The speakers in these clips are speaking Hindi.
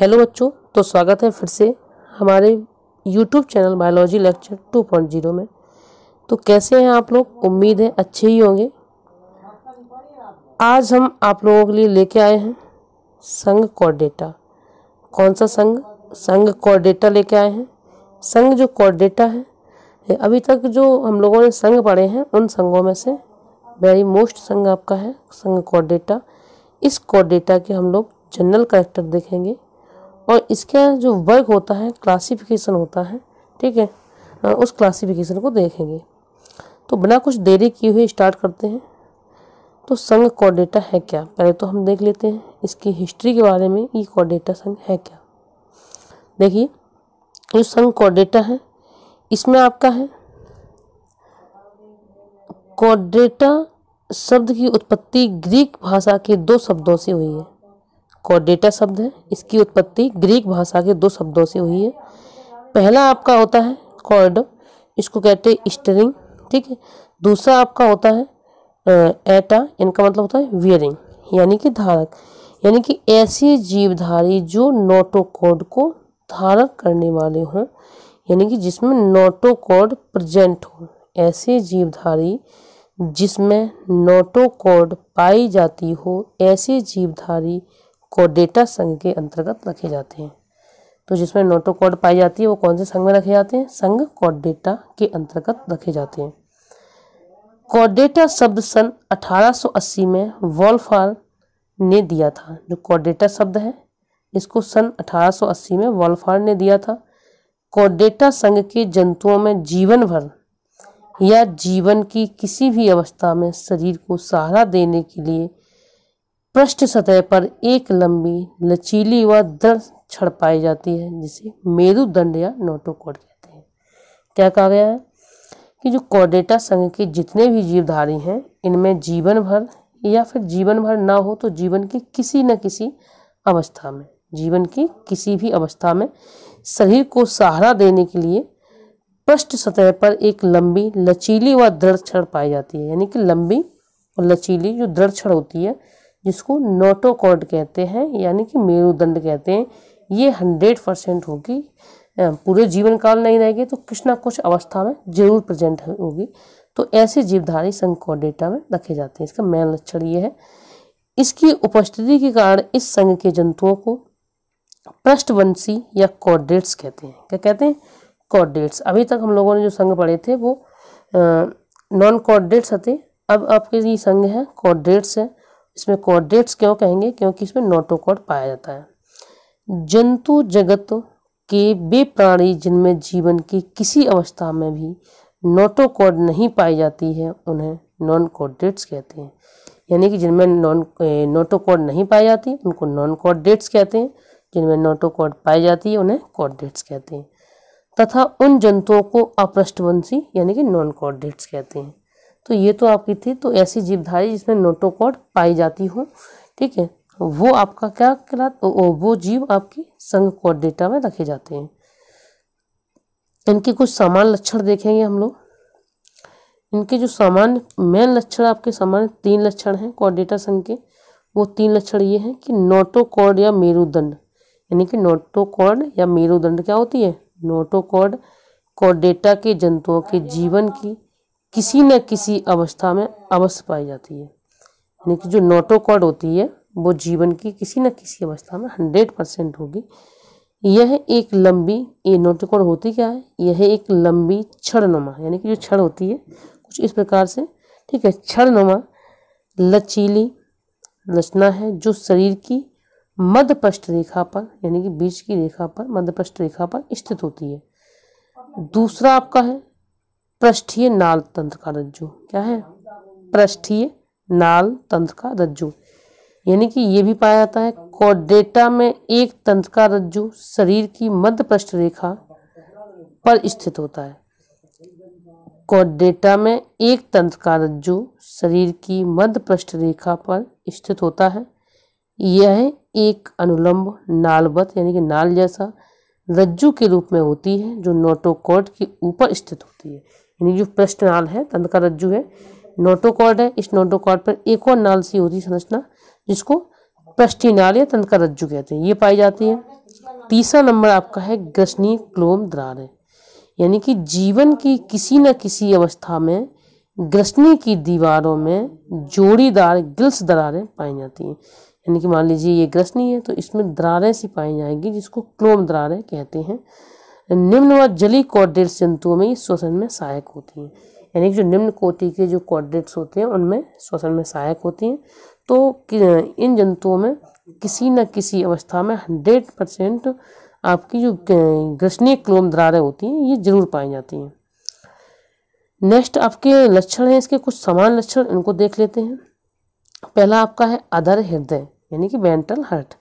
हेलो बच्चों तो स्वागत है फिर से हमारे यूट्यूब चैनल बायोलॉजी लेक्चर 2.0 में तो कैसे हैं आप लोग उम्मीद है अच्छे ही होंगे आज हम आप लोगों के लिए लेके आए हैं संघ कॉर्डेटा कौन सा संघ संघ कॉर्डेटा लेके आए हैं संघ जो कॉर्डेटा है अभी तक जो हम लोगों ने संघ पढ़े हैं उन संघों में से वेरी मोस्ट संघ आपका है संघ कॉर्डेटा इस कॉर्डेटा के हम लोग जनरल करेक्टर देखेंगे और इसका जो वर्ग होता है क्लासिफिकेशन होता है ठीक है उस क्लासिफिकेशन को देखेंगे तो बिना कुछ देरी किए हुए स्टार्ट करते हैं तो संघ कोऑर्डिनेटर है क्या पहले तो हम देख लेते हैं इसकी हिस्ट्री के बारे में ये कोऑर्डिनेटर संघ है क्या देखिए जो संघ कोऑर्डिनेटर है इसमें आपका है कोऑर्डिनेटर शब्द की उत्पत्ति ग्रीक भाषा के दो शब्दों से हुई है कॉर्डेटा शब्द है इसकी उत्पत्ति ग्रीक भाषा के दो शब्दों से हुई है पहला आपका होता है कॉर्ड इसको कहते हैं स्टरिंग ठीक है दूसरा आपका होता है एटा इनका मतलब होता है वियरिंग यानी कि धारक यानी कि ऐसी जीवधारी जो नोटोकॉर्ड को धारक करने वाले हों यानी कि जिसमें नोटोकॉर्ड प्रजेंट हो ऐसे जीवधारी जिसमें नोटोकॉर्ड पाई जाती हो ऐसे जीवधारी को डेटा संघ के अंतर्गत रखे जाते हैं तो जिसमें नोटोकॉड पाई जाती है वो कौन से संघ में रखे जाते हैं संघ कॉड के अंतर्गत रखे जाते हैं कॉर्डेटा शब्द सन 1880 में वॉल्फार ने दिया था जो कॉडेटा शब्द है इसको सन 1880 में वॉल्फार ने दिया था कॉर्डेटा संघ के जंतुओं में जीवन भर या जीवन की किसी भी अवस्था में शरीर को सहारा देने के लिए पृष्ठ सतह पर एक लंबी लचीली व दृढ़ छड़ पाई जाती है जिसे मेरुदंड या नोटोकॉड कहते हैं क्या कहा गया है कि जो कॉडेटा संघ के जितने भी जीवधारी हैं इनमें जीवन भर या फिर जीवन भर ना हो तो जीवन की किसी न किसी अवस्था में जीवन की किसी भी अवस्था में शरीर को सहारा देने के लिए पृष्ठ सतह पर एक लंबी लचीली व दृढ़ छड़ पाई जाती है यानी कि लंबी और लचीली जो दृढ़ छड़ होती है जिसको नोटोकॉर्ड कहते हैं यानी कि मेरुदंड कहते हैं ये हंड्रेड परसेंट होगी पूरे जीवन काल नहीं रहेगी तो कुछ ना कुछ अवस्था में जरूर प्रेजेंट होगी तो ऐसे जीवधारी संघ डेटा में रखे जाते हैं इसका मेन लक्षण ये है इसकी उपस्थिति के कारण इस संघ के जंतुओं को पृष्ठवंशी या कॉर्डेट्स कहते हैं क्या कहते हैं कॉर्डेट्स अभी तक हम लोगों ने जो संघ पढ़े थे वो नॉन कॉर्डेट्स थे अब आपके ये संघ है कॉर्डेट्स है इसमें कॉर्डेट्स क्यों कहेंगे क्योंकि इसमें नोटोकॉड पाया जाता है जंतु जगत के वे प्राणी जिनमें जीवन की किसी अवस्था में भी नोटोकॉड नहीं पाई जाती है उन्हें नॉन कोऑर्डिनेट्स कहते हैं यानी कि जिनमें नॉन नोटोकॉड नहीं पाई जाती उनको नॉन कोऑर्डिनेट्स कहते हैं जिनमें नोटोकॉड पाई जाती है उन्हें कॉर्डेट्स कहते हैं तथा उन जंतुओं को अपृष्ठवंशी यानी कि नॉन कॉर्डेट्स कहते हैं तो ये तो आपकी थी तो ऐसी जीवधारी जिसमें नोटोकॉड पाई जाती हो ठीक है वो आपका क्या कहला वो जीव आपकी संघ कोड डेटा में रखे जाते हैं इनके कुछ सामान्य लक्षण देखेंगे हम लोग इनके जो सामान्य मेन लक्षण आपके सामान्य तीन लक्षण हैं कॉर्डेटा संघ के वो तीन लक्षण ये हैं कि नोटोकॉर्ड या मेरुदंड यानी कि नोटोकॉर्ड या मेरुदंड क्या होती है नोटोकॉर्ड कॉर्डेटा के जंतुओं के जीवन की किसी न किसी अवस्था में अवश्य पाई जाती है यानी कि जो नोटोकॉड होती है वो जीवन की किसी न किसी अवस्था में हंड्रेड परसेंट होगी यह एक लंबी ये नोटोकॉड होती क्या है यह एक लंबी छड़नुमा यानी कि जो छड़ होती है कुछ इस प्रकार से ठीक है छड़नुमा लचीली रचना है जो शरीर की मध्यपृष्ठ रेखा पर यानी कि बीच की रेखा पर मध्यपृष्ठ रेखा पर स्थित होती है दूसरा आपका है पृष्ठीय नाल तंत्र का रज्जु क्या है पृष्ठीय नाल तंत्र का रज्जु यानी कि यह भी पाया जाता है कोडेटा में एक तंत्र का रज्जु शरीर की मध्य पृष्ठ रेखा पर स्थित होता है कोडेटा में एक तंत्र का रज्जु शरीर की मध्य पृष्ठ रेखा पर स्थित होता है यह एक अनुलंब नालवत यानी कि नाल जैसा रज्जु के रूप में होती है जो नोटोकॉर्ड के ऊपर स्थित होती है यानी जो पृष्ठ नाल है तंद का रज्जु है नोटोकॉर्ड है इस नोटोकॉर्ड पर एक और नाल सी होती संरचना जिसको पृष्ठी नाल या तंद का रज्जु कहते हैं ये पाई जाती है तीसरा नंबर आपका है ग्रसनी क्लोम द्रार है यानी कि जीवन की किसी न किसी अवस्था में ग्रसनी की दीवारों में जोड़ीदार गिल्स दरारें पाई जाती हैं यानी कि मान लीजिए ये ग्रसनी है तो इसमें दरारें सी पाई जाएंगी जिसको क्लोम दरारें कहते हैं निम्न व जली कॉर्डेट जंतुओं में श्वसन में सहायक होती हैं यानी कि जो निम्न कोटि के जो कॉर्डेट्स होते हैं उनमें श्वसन में सहायक होती हैं तो इन जंतुओं में किसी न किसी अवस्था में हंड्रेड परसेंट आपकी जो ग्रसनीय क्लोम दरारें होती हैं ये जरूर पाई जाती हैं नेक्स्ट आपके लक्षण हैं इसके कुछ समान लक्षण इनको देख लेते हैं पहला आपका है अधर हृदय यानी कि वेंटल हर्ट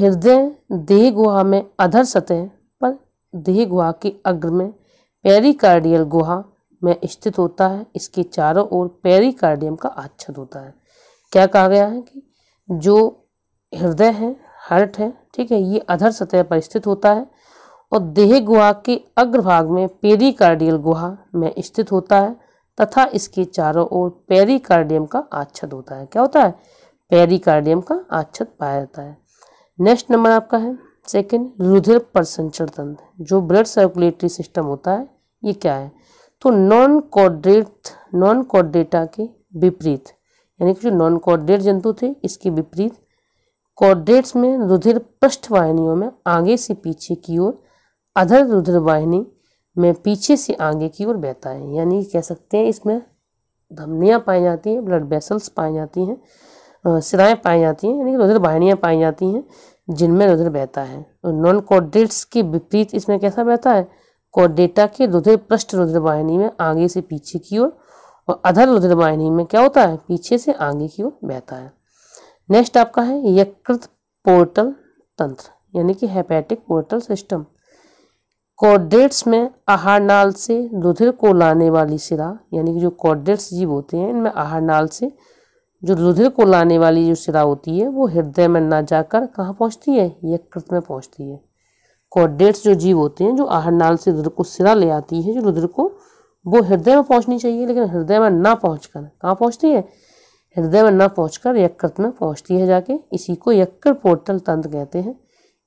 हृदय देह गुहा में अधर सतह देह गुहा के अग्र में पेरिकार्डियल गुहा में स्थित होता है इसके चारों ओर पेरिकार्डियम का आच्छद होता है क्या कहा गया है कि जो हृदय है हार्ट है ठीक है ये अधर सतह पर स्थित होता है और देह गुहा के अग्रभाग में पेरिकार्डियल गुहा में स्थित होता है तथा इसके चारों ओर पेरिकार्डियम का आच्छद होता है क्या होता है पेरिकार्डियम का आच्छद पाया जाता है नेक्स्ट नंबर आपका है सेकंड रुधिर प्रसंचर तंत्र जो ब्लड सर्कुलेटरी सिस्टम होता है ये क्या है तो नॉन कॉर्डेट नॉन कॉर्डेटा के विपरीत यानी कि जो नॉन कॉर्डेट जंतु थे इसके विपरीत कॉर्डेट्स में रुधिर पृष्ठवाहिनियों में आगे से पीछे की ओर अधर रुधिर वाहिनी में पीछे से आगे की ओर बहता है यानी कह सकते हैं इसमें धमनियाँ पाई जाती हैं ब्लड वेसल्स पाई जाती हैं सिराएँ पाई जाती हैं यानी कि रुधिर वाहिनियाँ पाई जाती हैं जिनमें रुधिर बहता है तो नॉन कॉर्डेट्स के विपरीत इसमें कैसा बहता है कॉर्डेटा के रुधिर पृष्ठ रुद्र वाहिनी में आगे से पीछे की ओर और, अधर रुद्र वाहिनी में क्या होता है पीछे से आगे की ओर बहता है नेक्स्ट आपका है यकृत पोर्टल तंत्र यानी कि हेपेटिक पोर्टल सिस्टम कॉर्डेट्स में आहार नाल से रुधिर को लाने वाली सिरा यानी कि जो कॉर्डेट्स जीव होते हैं इनमें आहार नाल से जो रुधिर को लाने वाली जो सिरा होती है वो हृदय में ना जाकर कहाँ पहुँचती है यकृत में पहुँचती है कॉर्डेट्स जो जीव होते हैं जो आहर नाल से रुद्र को सिरा ले आती है जो रुद्र को वो हृदय में पहुँचनी चाहिए लेकिन हृदय में ना पहुँच कर कहाँ पहुँचती है हृदय में ना पहुँच कर यकृत में पहुँचती है जाके इसी को यकृत पोर्टल तंत्र कहते हैं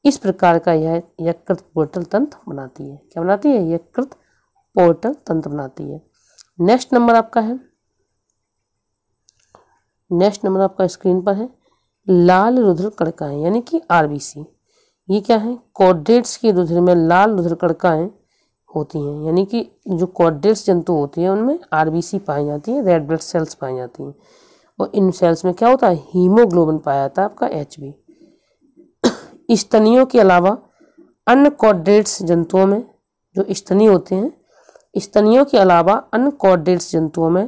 इस प्रकार का यह यकृत पोर्टल तंत्र बनाती है क्या बनाती है यकृत पोर्टल तंत्र बनाती है नेक्स्ट नंबर आपका है नेक्स्ट नंबर आपका स्क्रीन पर है लाल रुद्र कड़काएँ यानी कि आरबीसी ये क्या है कॉर्डेट्स के रुद्र में लाल रुद्र कड़काएँ होती हैं यानी कि जो कॉर्डेट्स जंतु होती हैं उनमें आरबीसी पाई जाती है रेड ब्लड सेल्स पाई जाती हैं और इन सेल्स में क्या होता है हीमोग्लोबिन पाया जाता है आपका एच बी स्तनियों के अलावा अन्य कॉर्डेट्स जंतुओं में जो स्तनी होते हैं स्तनियों के अलावा अन्य कॉर्डेट्स जंतुओं में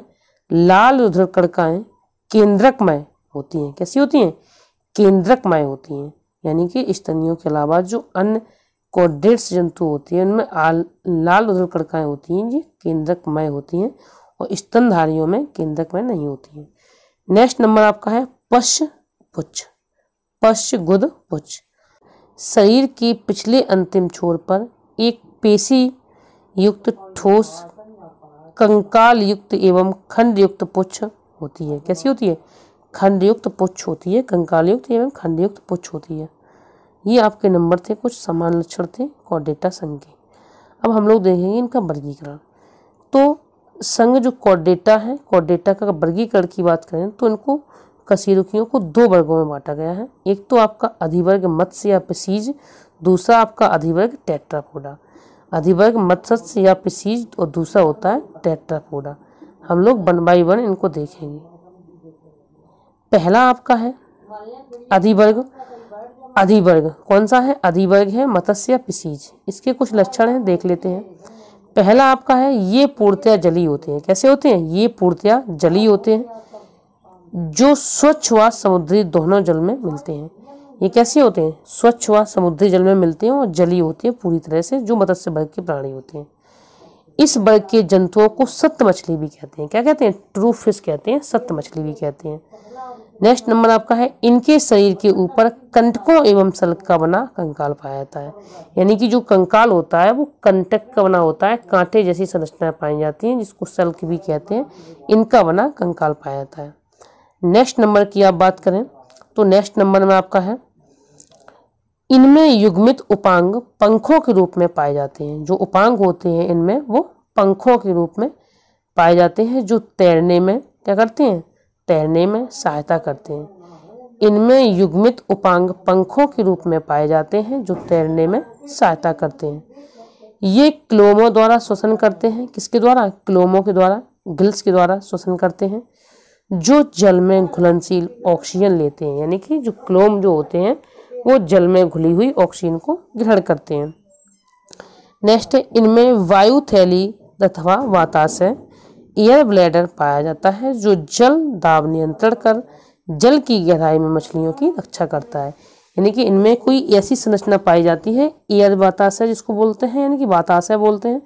लाल रुद्र कड़काएँ केंद्रकमय होती हैं कैसी होती हैं केंद्रकमय होती हैं यानी कि स्तनियों के अलावा जो अन्य कोडेट्स जंतु होती हैं उनमें लाल लाल कड़काएँ होती हैं ये केंद्रकमय होती हैं और स्तनधारियों में केंद्रकमय नहीं होती हैं नेक्स्ट नंबर आपका है पश पुच्छ पश गुद पुच्छ शरीर के पिछले अंतिम छोर पर एक पेशी युक्त ठोस कंकाल युक्त एवं खंड युक्त पुच्छ होती है कैसी होती है खंडयुक्त पुच्छ होती है कंकालयुक्त एवं खंडयुक्त पुच्छ होती है ये आपके नंबर थे कुछ समान लक्षण थे और डेटा संघ के अब हम लोग देखेंगे इनका वर्गीकरण तो संघ जो कॉर्डेटा है कॉर्डेटा का वर्गीकरण की बात करें तो इनको कसीरुखियों को दो वर्गों में बांटा गया है एक तो आपका अधिवर्ग मत्स्य या पिसीज दूसरा आपका अधिवर्ग टेट्रापोडा अधिवर्ग मत्स्य या पिसीज और दूसरा होता है टेट्रापोडा हम लोग वन बाई वन इनको देखेंगे पहला आपका है अधिवर्ग अधिवर्ग कौन सा है अधिवर्ग है मत्स्य पिसीज इसके कुछ लक्षण हैं देख लेते हैं पहला आपका है ये पूर्त्या जली होते हैं कैसे होते हैं ये पूर्त्या जली होते हैं जो स्वच्छ व समुद्री दोनों जल में मिलते हैं ये कैसे होते हैं स्वच्छ व समुद्री जल में मिलते हैं और जली होते हैं पूरी तरह से जो मत्स्य वर्ग के प्राणी होते हैं इस वर्ग के जंतुओं को सत्य मछली भी कहते हैं क्या कहते हैं ट्रू फिश कहते हैं सत्य मछली भी कहते हैं नेक्स्ट नंबर आपका है इनके शरीर के ऊपर कंटकों एवं सलक का बना कंकाल पाया जाता है यानी कि जो कंकाल होता है वो कंटक का बना होता है कांटे जैसी संरचनाएं पाई जाती हैं जिसको सल्क भी कहते हैं इनका बना कंकाल पाया जाता है नेक्स्ट नंबर की आप बात करें तो नेक्स्ट नंबर में आपका है इनमें युग्मित उपांग पंखों के रूप में पाए जाते हैं जो उपांग होते हैं इनमें वो पंखों के रूप में पाए जाते हैं जो तैरने में क्या करते हैं तैरने में सहायता करते हैं इनमें युग्मित उपांग पंखों के रूप में पाए जाते हैं जो तैरने में सहायता करते हैं ये क्लोमों द्वारा श्वसन करते हैं किसके द्वारा क्लोमों के द्वारा गिल्स के द्वारा श्वसन करते हैं जो जल में घुलनशील ऑक्सीजन लेते हैं यानी कि जो क्लोम जो होते हैं वो जल में घुली हुई ऑक्सीजन को ग्रहण करते हैं नेक्स्ट इनमें वायु थैली अथवा है एयर ब्लैडर पाया जाता है जो जल दाब नियंत्रण कर जल की गहराई में मछलियों की रक्षा करता है यानी कि इनमें कोई ऐसी संरचना पाई जाती है एयर है जिसको बोलते हैं यानी कि है बोलते हैं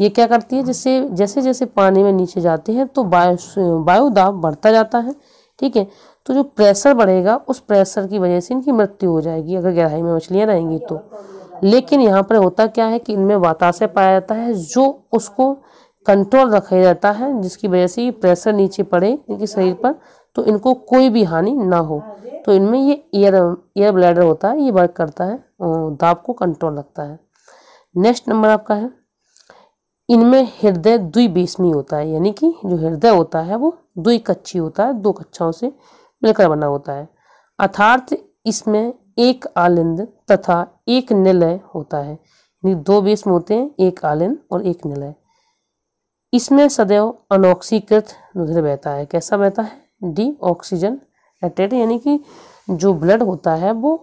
ये क्या करती है जिससे जैसे जैसे पानी में नीचे जाते हैं तो वायु दाब बढ़ता जाता है ठीक है तो जो प्रेशर बढ़ेगा उस प्रेशर की वजह से इनकी मृत्यु हो जाएगी अगर गहराई में मछलियाँ रहेंगी तो लेकिन यहाँ पर होता क्या है कि इनमें वाताशय पाया जाता है जो उसको कंट्रोल रखा जाता है जिसकी वजह से ये प्रेशर नीचे पड़े इनके शरीर पर तो इनको कोई भी हानि ना हो तो इनमें ये एयर एयर ब्लैडर होता है ये वर्क करता है दाब को कंट्रोल रखता है नेक्स्ट नंबर आपका है इनमें हृदय द्विबेसमी होता है यानी कि जो हृदय होता है वो द्विकच्छी होता है दो कक्षाओं से मिलकर बना होता है अर्थात इसमें एक आलिंद तथा एक निलय होता है दो दो में होते हैं एक आलिंद और एक निलय इसमें सदैव अनऑक्सीकृत रुधिर बहता है कैसा बहता है डी ऑक्सीजन एटेड यानी कि जो ब्लड होता है वो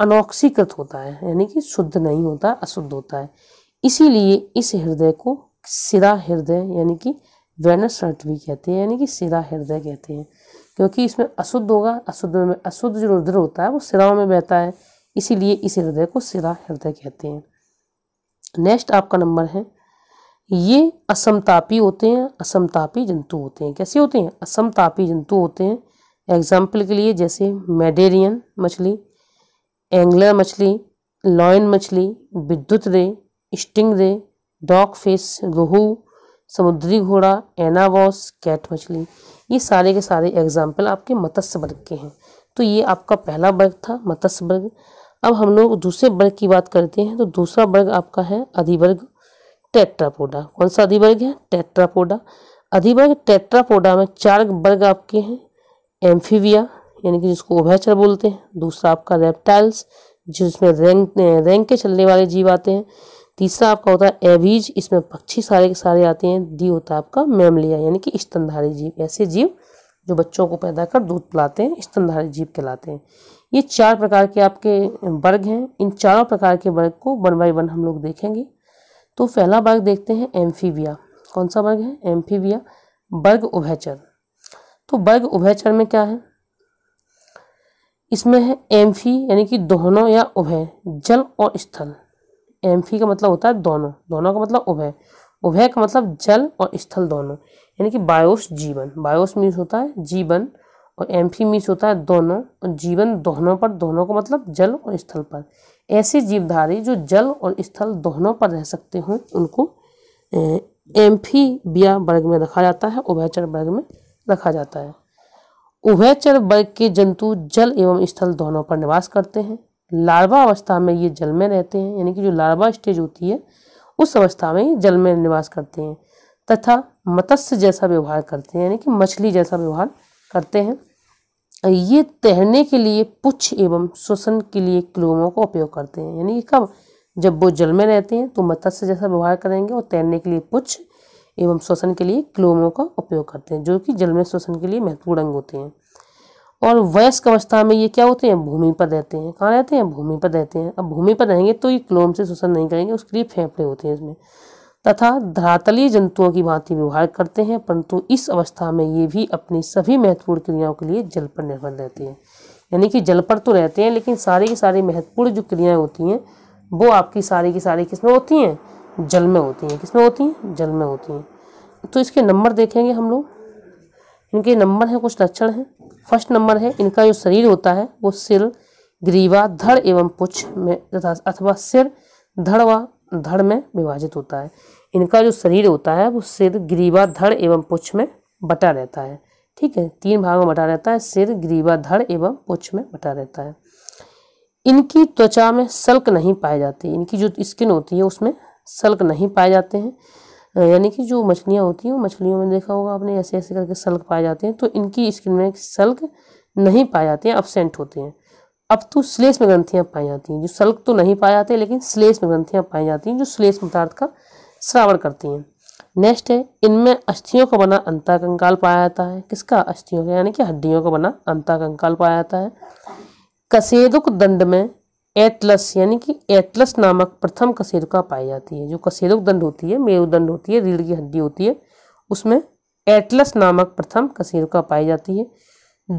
अनऑक्सीकृत होता है यानी कि शुद्ध नहीं होता अशुद्ध होता है इसीलिए इस हृदय को सिरा हृदय यानी कि वेनस भी कहते हैं यानी कि सिरा हृदय कहते हैं क्योंकि इसमें अशुद्ध होगा अशुद्ध में अशुद्ध जो रुद्र होता है वो सिराओं में बहता है इसीलिए इस हृदय को सिरा हृदय कहते हैं नेक्स्ट आपका नंबर है ये असमतापी होते हैं असमतापी जंतु होते हैं कैसे होते हैं असमतापी जंतु होते हैं एग्जाम्पल के लिए जैसे मेडेरियन मछली एंगलर मछली लॉयन मछली विद्युत रे स्टिंग रे डॉग फिश रोहू समुद्री घोड़ा एनावॉस कैट मछली ये सारे के सारे एग्जाम्पल आपके मत्स्य वर्ग के हैं तो ये आपका पहला वर्ग था मत्स्य वर्ग अब हम लोग दूसरे वर्ग की बात करते हैं तो दूसरा वर्ग आपका है अधिवर्ग टेट्रापोडा कौन सा अधिवर्ग है टेट्रापोडा अधिवर्ग टेट्रापोडा में चार वर्ग आपके हैं एम्फीविया यानी कि जिसको ओभैचर बोलते हैं दूसरा आपका रेप्टाइल्स जिसमें रैंक रैंक के चलने वाले जीव आते हैं तीसरा आपका होता है एवीज इसमें पक्षी सारे के सारे आते हैं दी होता है आपका मैमलिया यानी कि स्तनधारी जीव ऐसे जीव जो बच्चों को पैदा कर दूध पिलाते हैं स्तनधारी जीव कहलाते हैं ये चार प्रकार के आपके वर्ग हैं इन चारों प्रकार के वर्ग को वन बाई वन हम लोग देखेंगे तो पहला वर्ग देखते हैं एम्फीविया कौन सा वर्ग है एम्फीविया वर्ग उभयचर तो वर्ग उभयचर में क्या है इसमें है एम्फी यानी कि दोहनों या उभय जल और स्थल एम्फी का मतलब होता है दोनों दोनों का मतलब उभय उभय का मतलब जल और स्थल दोनों यानी कि बायोस जीवन बायोस मीन्स होता है जीवन और एम्फी मीन्स होता है दोनों और जीवन दोनों पर दोनों का मतलब जल और स्थल पर ऐसे जीवधारी जो जल और स्थल दोनों पर रह सकते हों उनको बिया वर्ग में रखा जाता है उभयचर वर्ग में रखा जाता है उभयचर वर्ग के जंतु जल एवं स्थल दोनों पर निवास करते हैं लार्वा अवस्था में ये जल में रहते हैं यानी कि जो लार्वा स्टेज होती है उस अवस्था में ये जल में निवास करते हैं तथा मत्स्य जैसा व्यवहार करते हैं यानी कि मछली जैसा व्यवहार करते हैं ये तैरने के लिए पुच्छ एवं श्वसन के लिए क्लोमों का उपयोग करते हैं यानी कि कब जब वो जल में रहते हैं तो मत्स्य जैसा व्यवहार करेंगे और तैरने के लिए पुच्छ एवं श्वसन के लिए क्लोमों का उपयोग करते हैं जो कि जल में श्वसन के लिए महत्वपूर्ण अंग होते हैं और वयस्क अवस्था में ये क्या होते हैं भूमि पर रहते हैं कहाँ रहते हैं भूमि पर रहते हैं अब भूमि पर रहेंगे तो ये क्लोम से शोषण नहीं करेंगे उसके लिए फेफड़े होते हैं इसमें तथा धरातलीय जंतुओं की भांति व्यवहार करते हैं परंतु इस अवस्था में ये भी अपनी सभी महत्वपूर्ण क्रियाओं के लिए जल पर निर्भर रहते हैं यानी कि जल पर तो रहते हैं लेकिन सारी की सारी महत्वपूर्ण जो क्रियाएँ होती हैं वो आपकी सारी की सारी किस में होती हैं जल में होती हैं किस में होती हैं जल में होती हैं तो इसके नंबर देखेंगे हम लोग इनके नंबर हैं कुछ लक्षण हैं फर्स्ट नंबर है इनका जो शरीर होता है वो सिर ग्रीवा धड़ एवं पुछ में तथा अथवा सिर धड़ व धड़ में विभाजित होता है इनका जो शरीर होता है वो सिर ग्रीवा धड़ एवं पुच्छ में बटा रहता है ठीक है तीन भाग में बटा रहता है सिर ग्रीवा धड़ एवं पुच्छ में बटा रहता है इनकी त्वचा में सल्क नहीं पाए जाते इनकी जो स्किन होती है उसमें सल्क नहीं पाए जाते हैं यानी कि जो मछलियाँ होती हैं वो मछलियों में देखा होगा आपने ऐसे ऐसे करके सल्क पाए जाते हैं तो इनकी स्किन में सल्क नहीं पाए जाते हैं अपसेंट होते हैं अब तो श्लेष में ग्रंथियाँ पाई जाती हैं जो सल्क तो नहीं पाए जाते लेकिन श्लेष में ग्रंथियाँ पाई जाती हैं जो श्लेष पदार्थ का श्रावण करती हैं नेक्स्ट है इनमें अस्थियों का बना अंता कंकाल पाया जाता है किसका अस्थियों का यानी कि हड्डियों का बना अंता कंकाल पाया जाता है कसेदुक दंड में एटलस यानी कि एटलस नामक प्रथम कशेरुका पाई जाती है जो कशेरुक दंड होती है मेरुदंड होती है रीढ़ की हड्डी होती है उसमें एटलस नामक प्रथम कशेरुका पाई जाती है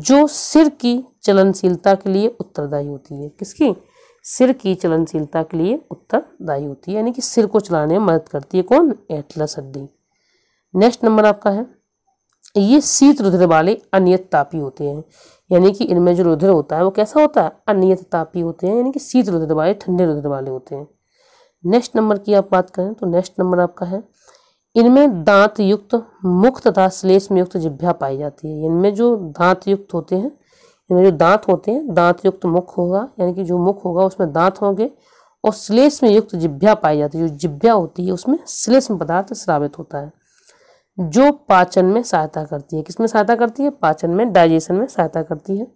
जो सिर की चलनशीलता के लिए उत्तरदायी होती है किसकी सिर की चलनशीलता के लिए उत्तरदायी होती है यानी कि सिर को चलाने में मदद करती है कौन एटलस हड्डी नेक्स्ट नंबर आपका है ये शीत रुद्र वाले अनियत तापी होते हैं यानी कि इनमें जो रुद्र होता है वो कैसा होता है अनियत तापी होते हैं यानी कि शीत रुद्र वाले ठंडे रुद्र वाले होते हैं नेक्स्ट नंबर की आप बात करें तो नेक्स्ट नंबर आपका है इनमें दांत युक्त मुख तथा श्लेष्म युक्त जिभ्या पाई जाती है इनमें जो दांत युक्त होते हैं इनमें जो दांत होते हैं दांत युक्त मुख होगा यानी कि जो मुख होगा उसमें दांत होंगे और श्लेष्म युक्त जिभ्या पाई जाती है जो जिभ्या होती है उसमें श्लेष्म पदार्थ श्रावित होता है जो पाचन में सहायता करती है किसमें सहायता करती है पाचन में डाइजेशन में सहायता करती है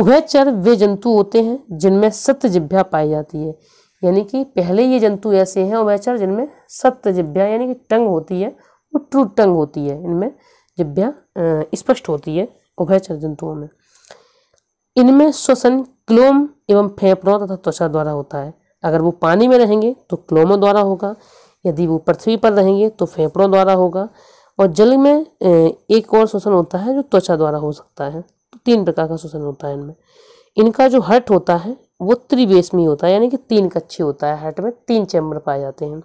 उभयचर वे जंतु होते हैं जिनमें सत्य जिभ्या पाई जाती है यानी कि पहले ये जंतु ऐसे हैं उभयचर जिनमें सत्य जिभ्या यानी कि टंग होती है वो ट्रू टंग होती है इनमें जिभ्या स्पष्ट होती है उभयचर जंतुओं में इनमें श्वसन क्लोम एवं फेफड़ों तथा त्वचा द्वारा होता है अगर वो पानी में रहेंगे तो क्लोमों द्वारा होगा यदि वो पृथ्वी पर रहेंगे तो फेफड़ों द्वारा होगा और जल में एक और शोषण होता है जो त्वचा द्वारा हो सकता है तो तीन प्रकार का शोषण होता है इनमें इनका जो हर्ट होता है वो त्रिवेशमी होता है यानी कि तीन कच्छे होता है हर्ट में तीन चैम्बर पाए जाते हैं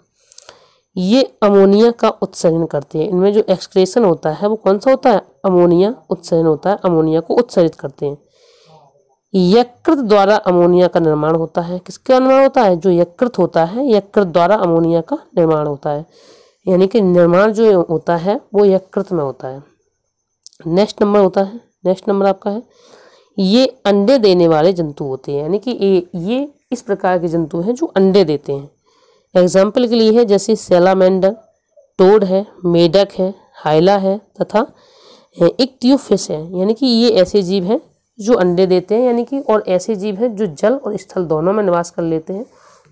ये अमोनिया का उत्सर्जन करते हैं इनमें जो एक्सक्रेशन होता है वो कौन सा होता है अमोनिया उत्सर्जन होता है अमोनिया को उत्सर्जित करते हैं यकृत द्वारा अमोनिया का निर्माण होता है किसका निर्माण होता है जो यकृत होता है यकृत द्वारा अमोनिया का निर्माण होता है यानी कि निर्माण जो होता है वो यकृत में होता है नेक्स्ट नंबर होता है नेक्स्ट नंबर आपका है ये अंडे देने वाले जंतु होते हैं यानी कि ये ये इस प्रकार के जंतु हैं जो अंडे देते हैं एग्जाम्पल के लिए है जैसे सेलामेंडर टोड है मेडक है हाइला है तथा इक्तियोफिस है यानी कि ये ऐसे जीव हैं जो अंडे देते हैं यानी कि और ऐसे जीव हैं जो जल और स्थल दोनों में निवास कर लेते हैं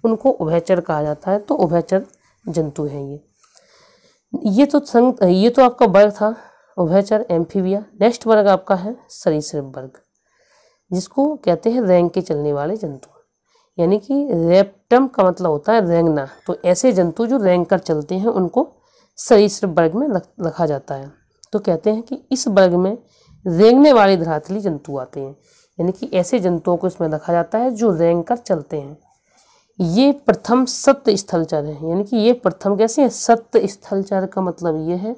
उनको उभयचर कहा जाता है तो उभयचर जंतु हैं ये ये तो संग ये तो आपका वर्ग था उभयचर एम्फीबिया नेक्स्ट वर्ग आपका है सरीसृप वर्ग जिसको कहते हैं रैंग के चलने वाले जंतु यानी कि रेप्टम का मतलब होता है रेंगना तो ऐसे जंतु जो रेंग कर चलते हैं उनको सरीसृप वर्ग में रखा जाता है तो कहते हैं कि इस वर्ग में रेंगने वाले धरातली जंतु आते हैं यानी कि ऐसे जंतुओं को इसमें रखा जाता है जो रेंग कर चलते हैं ये प्रथम सत्य स्थलचर है यानी कि ये प्रथम कैसे हैं सत्य स्थलचर का मतलब ये है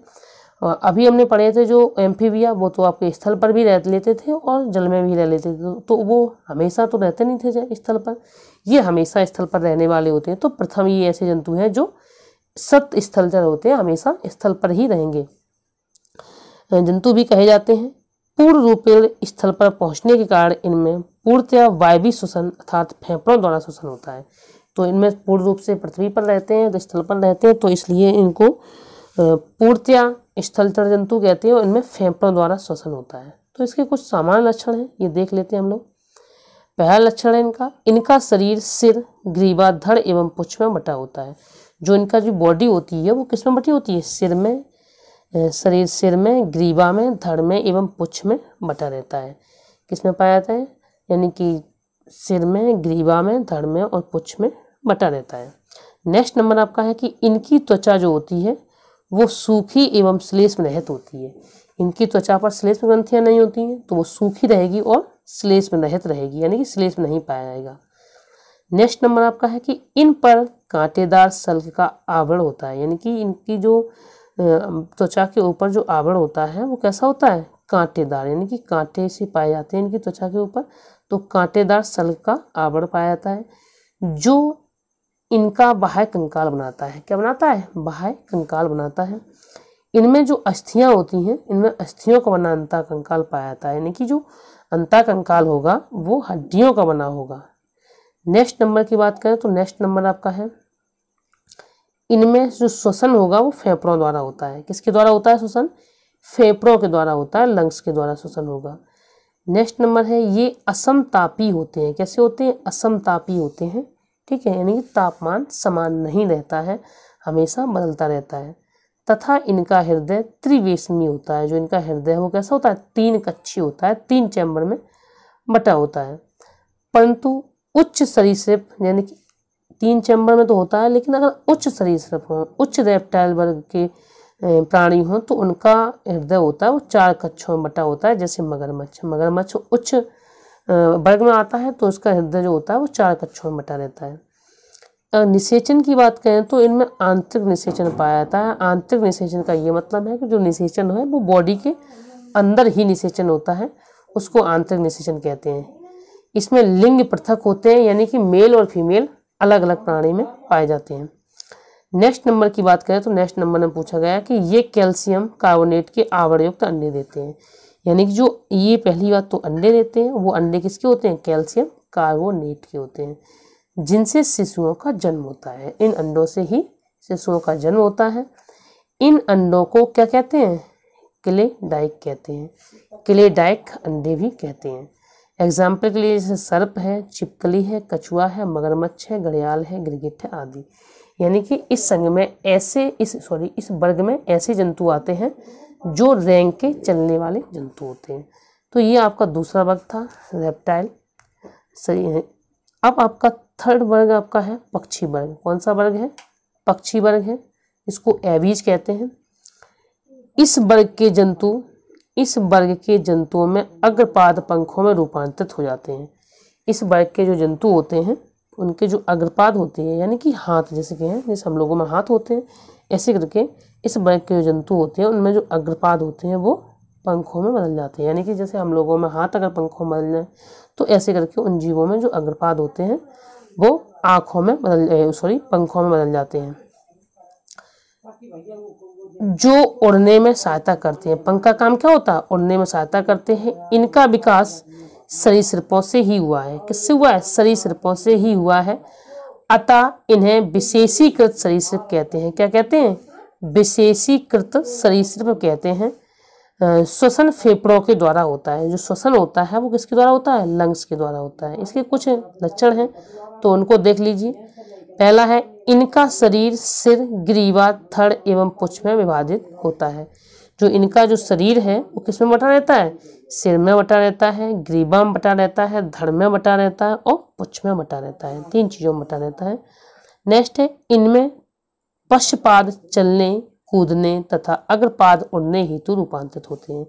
अभी हमने पढ़े थे जो एम्फीबिया वो तो आपके स्थल पर भी रह लेते थे और जल में भी रह लेते थे तो, तो वो हमेशा तो रहते नहीं थे स्थल पर ये हमेशा स्थल पर रहने वाले होते हैं तो प्रथम ये ऐसे जंतु हैं जो सत्य स्थलचर होते हैं हमेशा स्थल पर ही रहेंगे जंतु भी कहे जाते हैं पूर्ण रूपेण स्थल पर पहुंचने के कारण इनमें पूर्णतया वायवी श्वसन अर्थात फेफड़ों द्वारा श्वसन होता है तो इनमें पूर्ण रूप से पृथ्वी पर रहते हैं तो स्थल पर रहते हैं तो इसलिए इनको पूर्णतया स्थल जंतु कहते हैं इनमें फेफड़ों द्वारा श्वसन होता है तो इसके कुछ सामान्य लक्षण हैं ये देख लेते हैं हम लोग पहला लक्षण है इनका इनका शरीर सिर ग्रीवा धड़ एवं पुछ में बटा होता है जो इनका जो बॉडी होती है वो किस में बटी होती है सिर में शरीर सिर में ग्रीवा में धड़ में एवं पुछ में बटा रहता है किस में पाया जाता है यानी कि सिर में ग्रीवा में धड़ में और पुछ में बटा रहता है नेक्स्ट नंबर आपका है कि इनकी त्वचा जो होती है वो सूखी एवं श्लेष्म रहित होती है इनकी त्वचा पर श्लेष्म ग्रंथियाँ नहीं होती हैं तो वो सूखी रहेगी और श्लेष्म रहित रहेगी यानी कि श्लेष्म नहीं पाया जाएगा नेक्स्ट नंबर आपका है कि इन पर कांटेदार सल्क का आवरण होता है यानी कि इनकी जो त्वचा के ऊपर जो आवरण होता है वो कैसा होता है कांटेदार यानी कि कांटे से पाए जाते हैं इनकी त्वचा के ऊपर तो कांटेदार सल का आवरण पाया जाता है जो इनका बाह्य कंकाल बनाता है क्या बनाता है बाह्य कंकाल बनाता है इनमें जो अस्थियाँ होती हैं इनमें अस्थियों का बना अंता कंकाल पाया जाता है यानी कि जो अंता कंकाल होगा वो हड्डियों का बना होगा नेक्स्ट नंबर की बात करें तो नेक्स्ट नंबर आपका है इनमें जो श्वसन होगा वो फेफड़ों द्वारा होता है किसके द्वारा होता है श्वसन फेफड़ों के द्वारा होता है लंग्स के द्वारा श्वसन होगा नेक्स्ट नंबर है ये असमतापी होते हैं कैसे होते हैं असमतापी होते हैं ठीक है यानी कि तापमान समान नहीं रहता है हमेशा बदलता रहता है तथा इनका हृदय त्रिवेशमी होता है जो इनका हृदय है वो कैसा होता है तीन कच्छी होता है तीन चैम्बर में बटा होता है परंतु उच्च सरीसृप यानी कि तीन चैम्बर में तो होता है लेकिन अगर उच्च सरीसृप हों उच्च रेप्टाइल वर्ग के प्राणी हों तो उनका हृदय होता है वो चार कच्छों में बटा होता है जैसे मगरमच्छ मगरमच्छ उच्च वर्ग में आता है तो उसका हृदय जो होता है वो चार कच्छों में बटा रहता है अगर निषेचन की बात करें तो इनमें आंतरिक निषेचन पाया जाता है आंतरिक निषेचन का ये मतलब है कि जो निषेचन है वो बॉडी के अंदर ही निषेचन होता है उसको आंतरिक निषेचन कहते हैं इसमें लिंग पृथक होते हैं यानी कि मेल और फीमेल अलग अलग प्राणी में पाए जाते हैं नेक्स्ट नंबर की बात करें तो नेक्स्ट नंबर में पूछा गया कि ये कैल्शियम कार्बोनेट के आवरयुक्त अंडे देते हैं यानी कि जो ये पहली बात तो अंडे देते हैं वो अंडे किसके होते हैं कैल्शियम कार्बोनेट के होते हैं जिनसे शिशुओं का जन्म होता है इन अंडों से ही शिशुओं का जन्म होता है इन अंडों को क्या कहते हैं क्ले डाइक कहते हैं क्ले डाइक अंडे भी कहते हैं एग्जाम्पल के लिए जैसे सर्प है चिपकली है कछुआ है मगरमच्छ है घड़ियाल है गिरगिट है आदि यानी कि इस संघ में ऐसे इस सॉरी इस वर्ग में ऐसे जंतु आते हैं जो रैंक के चलने वाले जंतु होते हैं तो ये आपका दूसरा वर्ग था रेप्टाइल सही है अब आपका थर्ड वर्ग आपका है पक्षी वर्ग कौन सा वर्ग है पक्षी वर्ग है इसको एवीज कहते हैं इस वर्ग के जंतु इस वर्ग के जंतुओं में अग्रपाद पंखों में रूपांतरित हो जाते हैं इस वर्ग के जो जंतु होते हैं उनके जो अग्रपाद होते हैं यानी कि हाथ जैसे कि हैं जैसे हम लोगों में हाथ होते हैं ऐसे करके इस वर्ग के जो जंतु होते हैं उनमें जो अग्रपाद होते हैं वो पंखों में बदल जाते हैं यानी कि जैसे हम लोगों में हाथ अगर पंखों में बदल जाए तो ऐसे करके उन जीवों में जो अग्रपाद होते हैं वो आँखों में बदल सॉरी पंखों में बदल जाते हैं जो उड़ने में सहायता करते हैं पंख का काम क्या होता है उड़ने में सहायता करते हैं इनका विकास सरीसृपों से ही हुआ है किससे हुआ है सरीसृपों से ही हुआ है अतः इन्हें विशेषीकृत सरीसृप कहते हैं क्या कहते हैं विशेषीकृत सरीसृप कहते हैं श्वसन फेफड़ों के द्वारा होता है जो श्वसन होता है वो किसके द्वारा होता है लंग्स के द्वारा होता है इसके कुछ लक्षण हैं तो उनको देख लीजिए पहला है इनका शरीर सिर ग्रीवा थड़ एवं पुछ में विभाजित होता है जो इनका जो शरीर है वो किस में बटा रहता है सिर में बटा रहता है ग्रीवा में बटा रहता है धड़ में बटा रहता है और पुछ में बटा रहता है तीन चीज़ों में बटा रहता है नेक्स्ट है इनमें पश्चपाद चलने कूदने तथा अग्रपाद उड़ने हेतु रूपांतरित होते हैं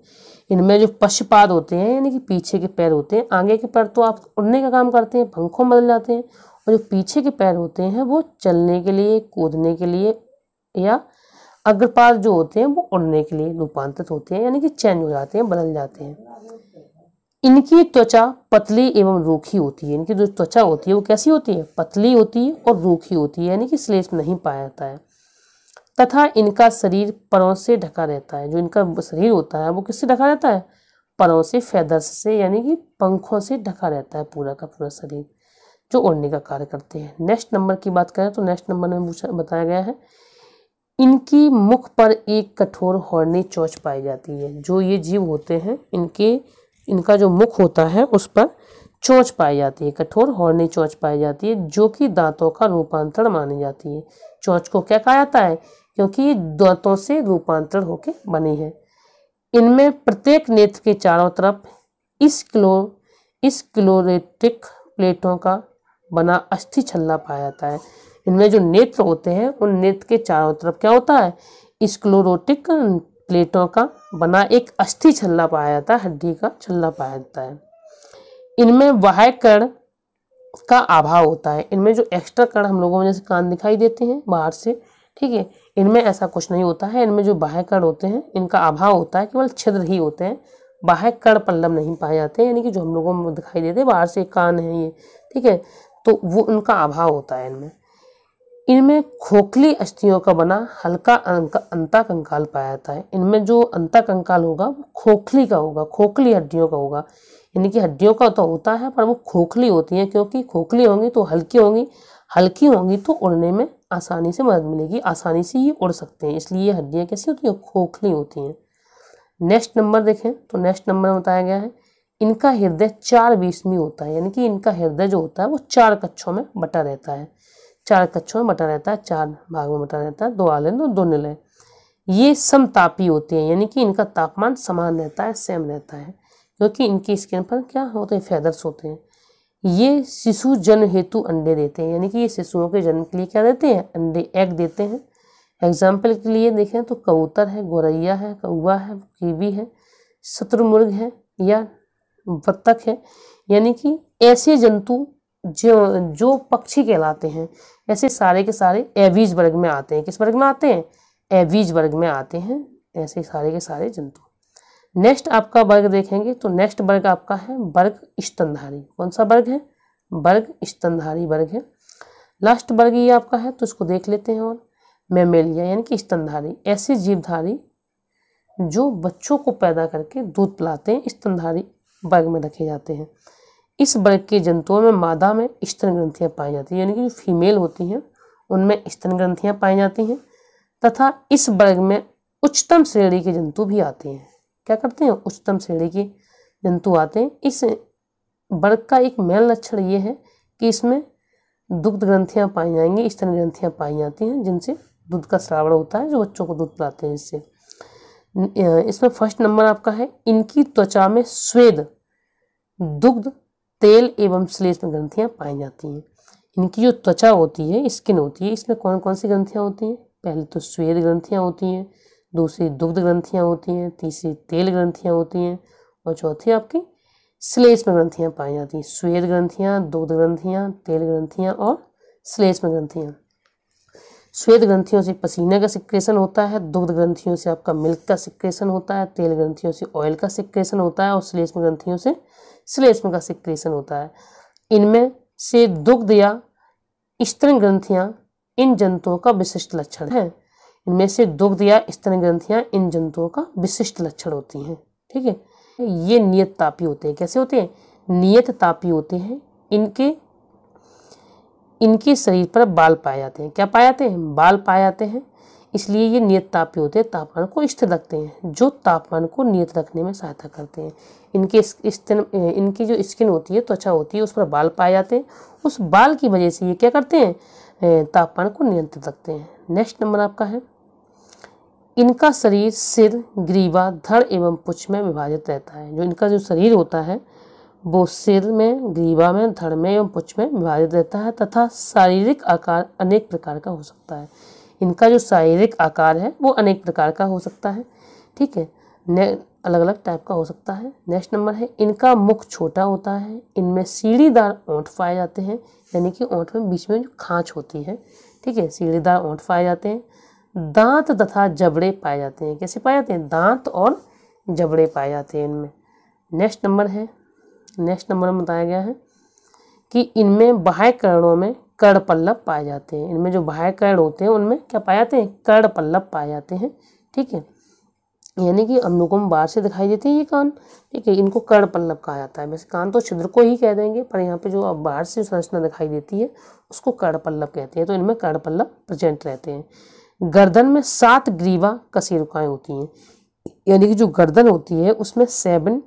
इनमें जो पश्चपाद होते हैं यानी कि पीछे के पैर होते हैं आगे के पैर तो आप उड़ने का काम करते हैं पंखों में बदल जाते हैं और जो पीछे के पैर होते हैं वो चलने के लिए कूदने के लिए या अग्रपाल जो होते हैं वो उड़ने के लिए रूपांतरित होते हैं यानी कि चेंज हो जाते हैं बदल जाते हैं इनकी त्वचा पतली एवं रूखी होती है इनकी जो त्वचा होती है वो कैसी होती है पतली होती है और रूखी होती है यानी कि स्लेश नहीं पाया जाता है तथा इनका शरीर परों से ढका रहता है जो इनका शरीर होता है वो किससे ढका रहता है परों से फैदर्स से यानी कि पंखों से ढका रहता है पूरा का पूरा शरीर जो ओढ़ने का कार्य करते हैं नेक्स्ट नंबर की बात करें तो नेक्स्ट नंबर में बताया गया है इनकी मुख पर एक कठोर हॉर्नी चोच पाई जाती है जो ये जीव होते हैं इनके इनका जो मुख होता है उस पर चोच पाई जाती है कठोर हॉर्नी चोच पाई जाती है जो कि दांतों का रूपांतरण मानी जाती है चोच को क्या कहा जाता है क्योंकि ये दांतों से रूपांतरण होकर बनी है इनमें प्रत्येक नेत्र के चारों तरफ इस क्लो इस क्लोरेटिक प्लेटों का बना अस्थि छल्ला पाया जाता है इनमें जो नेत्र होते हैं उन नेत्र के चारों तरफ क्या होता है स्क्लोरोटिक प्लेटों का बना एक अस्थि छल्ला पाया जाता है हड्डी का छल्ला पाया जाता है इनमें वाह्य कण का अभाव होता है इनमें जो एक्स्ट्रा कण हम लोगों में जैसे कान दिखाई देते हैं बाहर से ठीक है इनमें ऐसा कुछ नहीं होता है इनमें जो बाह्य कण होते हैं इनका अभाव होता है केवल छिद्र ही होते हैं बाह्य कण पल्लम नहीं पाए जाते यानी कि जो हम लोगों में दिखाई देते हैं बाहर से कान है ये ठीक है तो वो उनका अभाव होता है इनमें इनमें खोखली अस्थियों का बना हल्का अंता कंकाल पाया जाता है इनमें जो अंता कंकाल होगा वो खोखली का होगा खोखली हड्डियों का होगा यानी कि हड्डियों का तो होता है पर वो खोखली होती हैं क्योंकि खोखली होंगी तो हल्की होंगी हल्की होंगी तो उड़ने में आसानी से मदद मिलेगी आसानी से ये उड़ सकते हैं इसलिए ये हड्डियाँ कैसी होती हैं खोखली होती हैं नेक्स्ट नंबर देखें तो नेक्स्ट नंबर बताया गया है इनका हृदय चार बीस में होता है यानी कि इनका हृदय जो होता है वो चार कक्षों में बटा रहता है चार कक्षों में बटा रहता है चार भाग में बटा रहता है दो आलय और दो निलय ये समतापी होते हैं यानी कि इनका तापमान समान रहता है सेम रहता है क्योंकि इनकी स्किन पर क्या होते हैं फैदर्स होते हैं ये शिशु जन्म हेतु अंडे देते हैं यानी कि ये शिशुओं के जन्म के लिए क्या देते हैं अंडे एग देते हैं एग्जाम्पल के लिए देखें तो कबूतर है गोरैया है कौआ है कीवी है शत्रुमुर्ग है या बत्तख है यानी कि ऐसे जंतु जो जो पक्षी कहलाते हैं ऐसे सारे के सारे एवीज वर्ग में आते हैं किस वर्ग में आते हैं एवीज वर्ग में आते हैं ऐसे सारे के सारे जंतु नेक्स्ट आपका वर्ग देखेंगे तो नेक्स्ट वर्ग आपका है वर्ग स्तनधारी कौन सा वर्ग है वर्ग स्तनधारी वर्ग है लास्ट वर्ग ये आपका है तो इसको देख लेते हैं और मेमेलिया यानी कि स्तनधारी ऐसे जीवधारी जो बच्चों को पैदा करके दूध पिलाते हैं स्तनधारी वर्ग में रखे जाते हैं इस वर्ग के जंतुओं में मादा में स्तन ग्रंथियाँ पाई जाती हैं यानी कि जो फीमेल होती हैं उनमें स्तन ग्रंथियाँ पाई जाती हैं तथा इस वर्ग में उच्चतम श्रेणी के जंतु भी आते हैं क्या करते हैं उच्चतम श्रेणी के जंतु आते हैं इस वर्ग का एक मेन लक्षण ये है कि इसमें दुग्ध ग्रंथियाँ पाई जाएंगी स्तन ग्रंथियाँ पाई जाती हैं जिनसे दूध का श्रावण होता है जो बच्चों को दूध पिलाते हैं इससे इसमें फर्स्ट नंबर आपका है इनकी त्वचा में स्वेद दुग्ध तेल एवं श्लेष्म ग्रंथियाँ पाई जाती हैं इनकी जो त्वचा होती है स्किन होती है इसमें कौन कौन सी ग्रंथियाँ होती हैं पहले तो स्वेद ग्रंथियाँ होती हैं दूसरी दुग्ध ग्रंथियाँ होती हैं तीसरी तेल ग्रंथियाँ होती हैं और चौथी आपकी में ग्रंथियाँ पाई जाती हैं स्वेद ग्रंथियाँ दुग्ध ग्रंथियाँ तेल ग्रंथियाँ और श्लेष्म ग्रंथियाँ श्वेत ग्रंथियों से पसीने का सिक्रेशन होता है दुग्ध ग्रंथियों से आपका मिल्क का सिक्रेशन होता है तेल ग्रंथियों से ऑयल का सिक्रेशन होता है और श्लेष्म ग्रंथियों से श्लेष्म का सिक्रेशन होता है इनमें से दुग्ध या स्तन ग्रंथियाँ इन जंतुओं का विशिष्ट लक्षण है इनमें से दुग्ध या स्तन ग्रंथियाँ इन जंतुओं का विशिष्ट लक्षण होती हैं ठीक है ये नियत तापी होते हैं कैसे होते हैं नियत तापी होते हैं इनके इनके शरीर पर बाल पाए जाते हैं क्या पाए जाते हैं बाल पाए जाते हैं इसलिए ये नियत तापी होते हैं तापमान को स्थिर रखते हैं जो तापमान को नियत रखने में सहायता करते हैं इनके स्किन इनकी जो स्किन होती है त्वचा होती है उस पर बाल पाए जाते हैं उस बाल की वजह से ये क्या करते हैं तापमान को नियंत्रित रखते हैं नेक्स्ट नंबर आपका है इनका शरीर सिर ग्रीवा धड़ एवं पुछ में विभाजित रहता है जो इनका जो शरीर होता है वो सिर में ग्रीवा में धड़ में एवं पुछ में विभाजित रहता है तथा शारीरिक आकार अनेक प्रकार का हो सकता है इनका जो शारीरिक आकार है वो अनेक प्रकार का हो सकता है ठीक है ने अलग अलग टाइप का हो सकता है नेक्स्ट नंबर है इनका मुख छोटा होता है इनमें सीढ़ीदार ओंठ पाए जाते हैं यानी कि ओंठ में बीच में जो खाँच होती है ठीक है सीढ़ीदार ओंठ पाए जाते हैं दांत तथा जबड़े पाए जाते हैं कैसे पाए जाते हैं दांत और जबड़े पाए जाते हैं इनमें नेक्स्ट नंबर है नेक्स्ट नंबर में बताया गया है कि इनमें बाह्य कर्णों में कर्ण पल्लव पाए जाते हैं इनमें जो बाह्य कर्ण होते हैं उनमें क्या पाए जाते हैं कर्ण पल्लव पाए जाते हैं ठीक है यानी कि हम लोगों में बाहर से दिखाई देते हैं ये कान ठीक है इनको कर्ण पल्लव कहा जाता है वैसे कान तो छिद्र को ही कह देंगे पर यहाँ पे जो अब बाहर से संरचना दिखाई देती है उसको कर्ण पल्लव कहते हैं तो इनमें कर्ण पल्लव प्रेजेंट रहते हैं गर्दन में सात ग्रीवा कसी रुकाएँ होती हैं यानी कि जो गर्दन होती है उसमें सेवन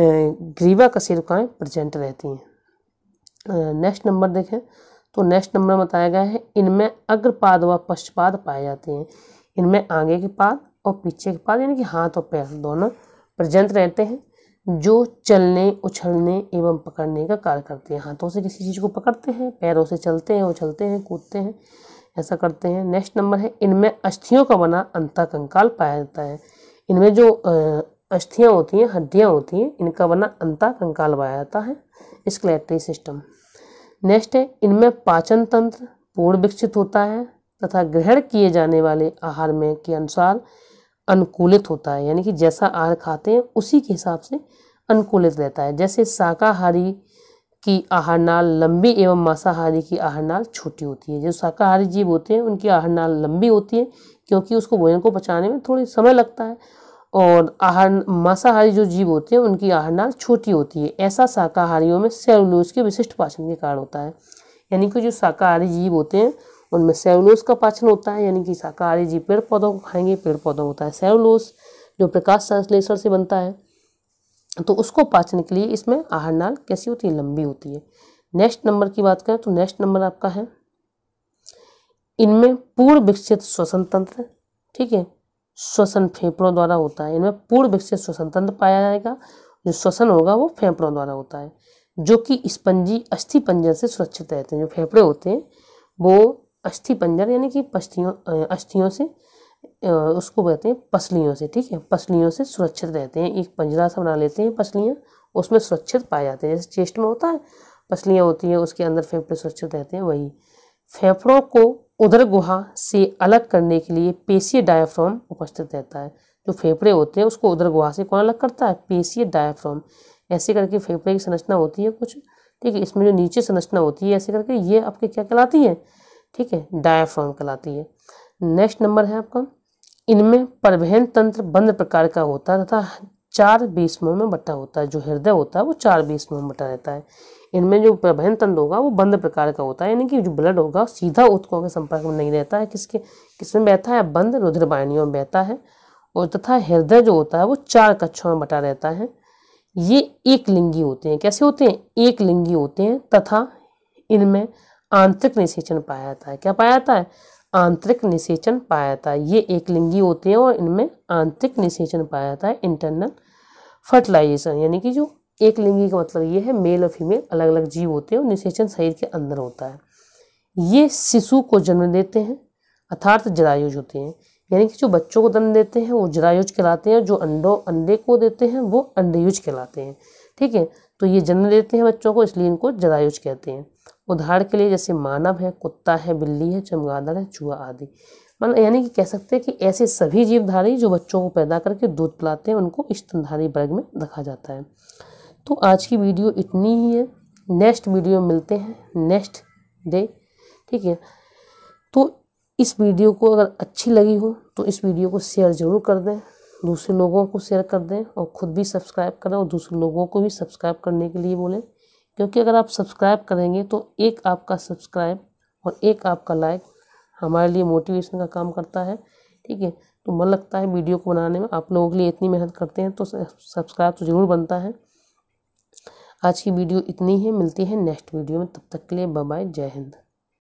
ग्रीवा का प्रजेंट रहती हैं नेक्स्ट नंबर देखें तो नेक्स्ट नंबर बताया गया है इनमें अग्रपाद व पश्चपाद पाए जाते हैं इनमें आगे के पाद और पीछे के पाद यानी कि हाथ और पैर दोनों प्रजेंट रहते हैं जो चलने उछलने एवं पकड़ने का कार्य करते हैं हाथों से किसी चीज़ को पकड़ते हैं पैरों से चलते हैं उछलते हैं कूदते हैं ऐसा करते हैं नेक्स्ट नंबर है इनमें अस्थियों का बना अंत कंकाल पाया जाता है इनमें जो अस्थियाँ होती हैं हड्डियाँ होती हैं इनका वरना अंता कंकाल पाया जाता है स्क्लेटरी सिस्टम नेक्स्ट है इनमें पाचन तंत्र पूर्ण विकसित होता है तथा ग्रहण किए जाने वाले आहार में के अनुसार अनुकूलित होता है यानी कि जैसा आहार खाते हैं उसी के हिसाब से अनुकूलित रहता है जैसे शाकाहारी की आहार नाल लंबी एवं मांसाहारी की आहार नाल छोटी होती है जो शाकाहारी जीव होते हैं उनकी आहार नाल लंबी होती है क्योंकि उसको भोजन को पचाने में थोड़ी समय लगता है और आहार मांसाहारी जो जीव होते हैं उनकी आहार नाल छोटी होती है ऐसा शाकाहारियों में सेलुलोज के विशिष्ट पाचन के कारण होता है यानी कि जो शाकाहारी जीव होते हैं उनमें सेलुलोज का पाचन होता है यानी कि शाकाहारी जीव पेड़ पौधों को खाएंगे पेड़ पौधों होता है सेलुलोज जो प्रकाश संश्लेषण से बनता है तो उसको पाचन के लिए इसमें आहार नाल कैसी होती है लंबी होती है नेक्स्ट नंबर की बात करें तो नेक्स्ट नंबर आपका है इनमें पूर्ण विकसित श्वसन तंत्र ठीक है श्वसन फेफड़ों द्वारा होता है इनमें पूर्ण विकसित श्वसन तंत्र पाया जाएगा जो श्वसन होगा वो फेफड़ों द्वारा होता है जो कि स्पंजी अस्थि पंजर से सुरक्षित रहते हैं जो फेफड़े होते हैं वो अस्थि पंजर यानी कि पस्तियों अस्थियों से उसको कहते हैं पसलियों से ठीक है पसलियों से सुरक्षित रहते हैं एक पंजरा सा बना लेते हैं पसलियाँ उसमें सुरक्षित पाए जाते हैं जैसे चेस्ट में होता है पसलियाँ होती हैं उसके अंदर फेफड़े सुरक्षित रहते हैं वही फेफड़ों को उधर गुहा से अलग करने के लिए पेशीय डायाफ्राम उपस्थित रहता है जो फेफड़े होते हैं उसको उधर गुहा से कौन अलग करता है पेशीय डायाफ्राम ऐसे करके फेफड़े की संरचना होती है कुछ ठीक है इसमें जो नीचे संरचना होती है ऐसे करके ये आपके क्या कहलाती है ठीक है डायाफ्राम कहलाती है नेक्स्ट नंबर है आपका इनमें परिवहन तंत्र बंद प्रकार का होता है तथा चार बेसमों में बटा होता है जो हृदय होता है वो चार बेसमों में बटा रहता है इनमें जो प्रभन तंत्र होगा वो बंद प्रकार का होता है यानी कि जो ब्लड होगा सीधा उत्कों के संपर्क में नहीं रहता है किसके किसमें बहता है बंद रुद्रवाहिनियों में बहता है और तथा हृदय जो होता है वो चार कक्षों में बटा रहता है ये एक लिंगी होते हैं कैसे होते हैं एक लिंगी होते हैं तथा इनमें आंतरिक निषेचन पाया जाता है क्या पाया जाता है आंतरिक निषेचन पाया जाता है ये एक लिंगी होते हैं और इनमें आंतरिक निषेचन पाया जाता है इंटरनल फर्टिलाइजेशन यानी कि जो एक लिंगी का मतलब ये है मेल और फीमेल अलग अलग जीव होते हैं और निषेचन शरीर के अंदर होता है ये शिशु को जन्म देते हैं अर्थात जरायुज होते हैं यानी कि जो बच्चों को जन्म देते हैं वो जरायुज कहलाते हैं जो अंडों अंडे को देते हैं वो अंडेयुज कहलाते हैं ठीक है तो ये जन्म देते हैं बच्चों को इसलिए इनको जरायुज कहते हैं उदाहरण के लिए जैसे मानव है कुत्ता है बिल्ली है चमगादड़ है चूहा आदि मतलब यानी कि कह सकते हैं कि ऐसे सभी जीवधारी जो बच्चों को पैदा करके दूध पिलाते हैं उनको स्तनधारी वर्ग में रखा जाता है तो आज की वीडियो इतनी ही है नेक्स्ट वीडियो मिलते हैं नेक्स्ट डे ठीक है तो इस वीडियो को अगर अच्छी लगी हो तो इस वीडियो को शेयर ज़रूर कर दें दूसरे लोगों को शेयर कर दें और ख़ुद भी सब्सक्राइब करें और दूसरे लोगों को भी सब्सक्राइब करने के लिए बोलें क्योंकि अगर आप सब्सक्राइब करेंगे तो एक आपका सब्सक्राइब और एक आपका लाइक हमारे लिए मोटिवेशन का काम करता है ठीक है तो मन लगता है वीडियो को बनाने में आप लोगों के लिए इतनी मेहनत करते हैं तो सब्सक्राइब तो ज़रूर बनता है आज की वीडियो इतनी ही मिलती है नेक्स्ट वीडियो में तब तक के लिए बाय जय हिंद